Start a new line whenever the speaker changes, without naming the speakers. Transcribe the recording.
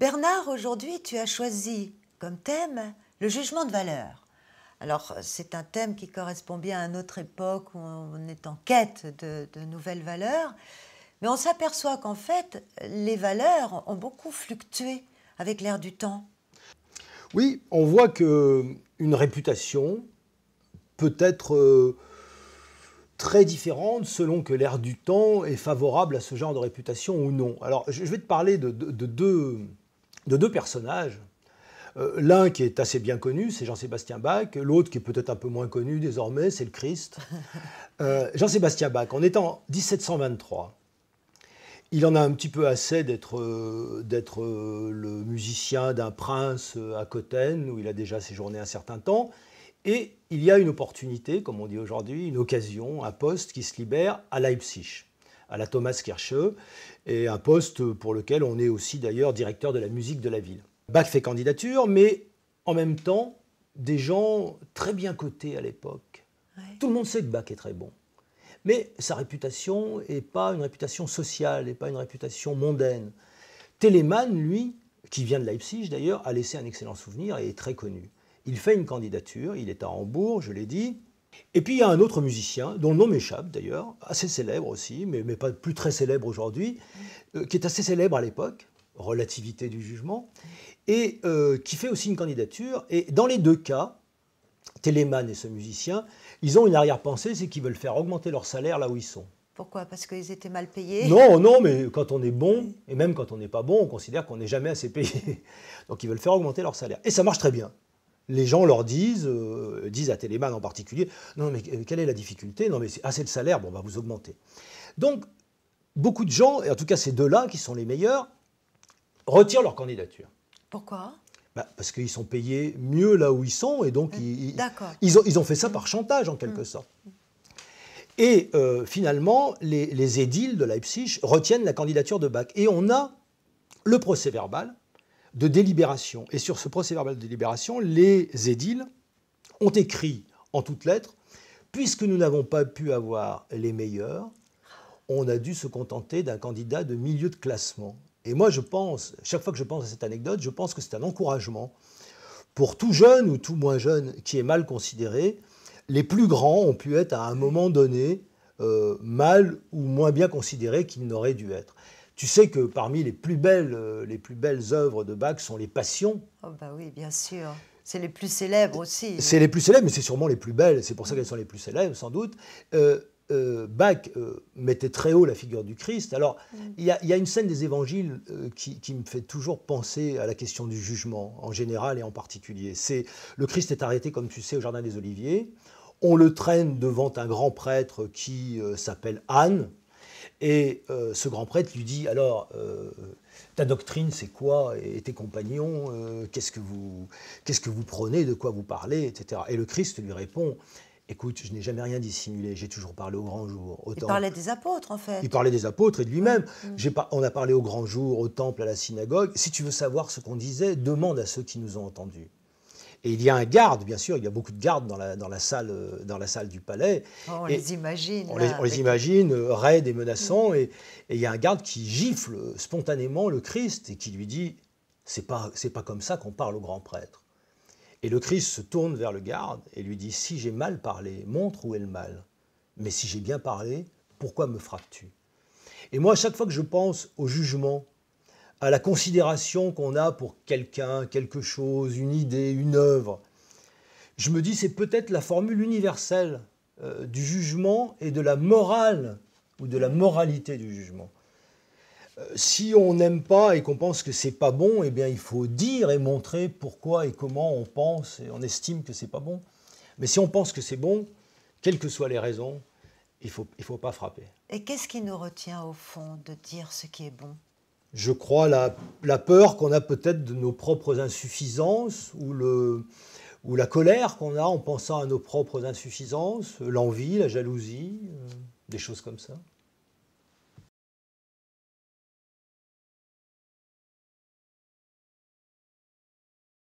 Bernard, aujourd'hui, tu as choisi comme thème le jugement de valeur. Alors, c'est un thème qui correspond bien à notre époque où on est en quête de, nouvelles valeurs, mais on s'aperçoit qu'en fait, les valeurs ont beaucoup fluctué avec l'ère du temps.
Oui, on voit que une réputation peut être euh, très différente selon que l'ère du temps est favorable à ce genre de réputation ou non. Alors, je vais te parler de deux de deux personnages. Euh, l'un qui est assez bien connu, c'est Jean-Sébastien Bach. L'autre qui est peut-être un peu moins connu désormais, c'est le Christ. Euh, Jean-Sébastien Bach, en étant 1723, il en a un petit peu assez d'être euh, le musicien d'un prince à Cotten, où il a déjà séjourné un certain temps. Et il y a une opportunité, comme on dit aujourd'hui, une occasion, un poste qui se libère à Leipzig à la Thomas Kirche, et un poste pour lequel on est aussi d'ailleurs directeur de la musique de la ville. Bach fait candidature, mais en même temps, des gens très bien cotés à l'époque. Tout le monde sait que Bach est très bon. Mais sa réputation n'est pas une réputation sociale, n'est pas une réputation mondaine. Telemann, lui, qui vient de Leipzig d'ailleurs, a laissé un excellent souvenir et est très connu. Il fait une candidature, il est à Hambourg, je l'ai dit, et puis il y a un autre musicien, dont le nom m'échappe d'ailleurs, assez célèbre aussi, mais, mais pas plus très célèbre aujourd'hui, euh, qui est assez célèbre à l'époque, relativité du jugement, et euh, qui fait aussi une candidature. Et dans les deux cas, Téléman et ce musicien, ils ont une arrière-pensée, c'est qu'ils veulent faire augmenter leur salaire là où ils sont.
Pourquoi Parce qu'ils étaient mal payés Non, non,
mais quand on est bon, et même quand on n'est pas bon, on considère qu'on n'est jamais assez payé. Donc ils veulent faire augmenter leur salaire. Et ça marche très bien les gens leur disent, euh, disent à Téléman en particulier, non mais euh, quelle est la difficulté Non mais c'est assez ah, de salaire, on va vous augmenter. Donc beaucoup de gens, et en tout cas ces deux-là qui sont les meilleurs, retirent leur candidature. Pourquoi bah, Parce qu'ils sont payés mieux là où ils sont et donc euh, ils, ont, fait ça par chantage en quelque mmh. sorte. Et finalement, les, les, édiles de Leipzig retiennent la candidature de Bach. Et on a le procès verbal de délibération. Et sur ce procès-verbal de délibération, les édiles ont écrit en toutes lettres, puisque nous n'avons pas pu avoir les meilleurs, on a dû se contenter d'un candidat de milieu de classement. Et moi, je pense, chaque fois que je pense à cette anecdote, je pense que c'est un encouragement pour tout jeune ou tout moins jeune qui est mal considéré. Les plus grands ont pu être à un moment donné euh, mal ou moins bien considérés qu'ils n'auraient dû être. Tu sais que parmi les plus belles, euh, les plus belles œuvres de Bach sont les Passions.
Oh, bah oui, bien sûr. C'est les plus célèbres aussi. C'est
les plus célèbres, mais c'est sûrement les plus belles. C'est pour ça qu'elles sont les plus célèbres, sans doute. Euh, euh, Bach mettait très haut la figure du Christ. Alors, il y, a une scène des évangiles qui, qui, me fait toujours penser à la question du jugement, en général et en particulier. C'est le Christ est arrêté, comme tu sais, au Jardin des Oliviers. On le traîne devant un grand prêtre qui s'appelle Anne, et euh, ce grand prêtre lui dit alors, euh, ta doctrine, c'est quoi Et tes compagnons, euh, qu'est-ce que vous, quest que vous prenez De quoi vous parlez, etc. Et le Christ lui répond. Écoute, je n'ai jamais rien dissimulé, j'ai toujours parlé au grand jour. il parlait
des apôtres, en fait. Il
parlait des apôtres et de lui-même. Mm, mm. On a parlé au grand jour, au temple, à la synagogue. Si tu veux savoir ce qu'on disait, demande à ceux qui nous ont entendus. Et il y a un garde, bien sûr, il y a beaucoup de gardes dans la, dans la, salle, euh, dans la salle du palais. Oh, on les
imagine. On, les,
imagine euh, raides et menaçants. Et, il y a un garde qui gifle euh, spontanément le Christ et qui lui dit C'est pas, pas comme ça qu'on parle au grand prêtre. Et le Christ se tourne vers le garde et lui dit Si j'ai mal parlé, montre où est le mal. Mais si j'ai bien parlé, pourquoi me frappes-tu Et moi, à chaque fois que je pense au jugement à la considération qu'on a pour quelqu'un, quelque chose, une idée, une œuvre. Je me dis, c'est peut-être la formule universelle euh, du jugement et de la morale ou de la moralité du jugement. Euh, si on n'aime pas et qu'on pense que c'est pas bon, eh bien il faut dire et montrer pourquoi et comment on pense et on estime que c'est pas bon. Mais si on pense que c'est bon, quelles que soient les raisons, il ne faut, il faut pas frapper.
Et qu'est-ce qui nous retient au fond de dire ce qui est bon
je crois, la, peur qu'on a peut-être de nos propres insuffisances ou, la colère qu'on a en pensant à nos propres insuffisances, l'envie, la jalousie, euh, des choses comme ça.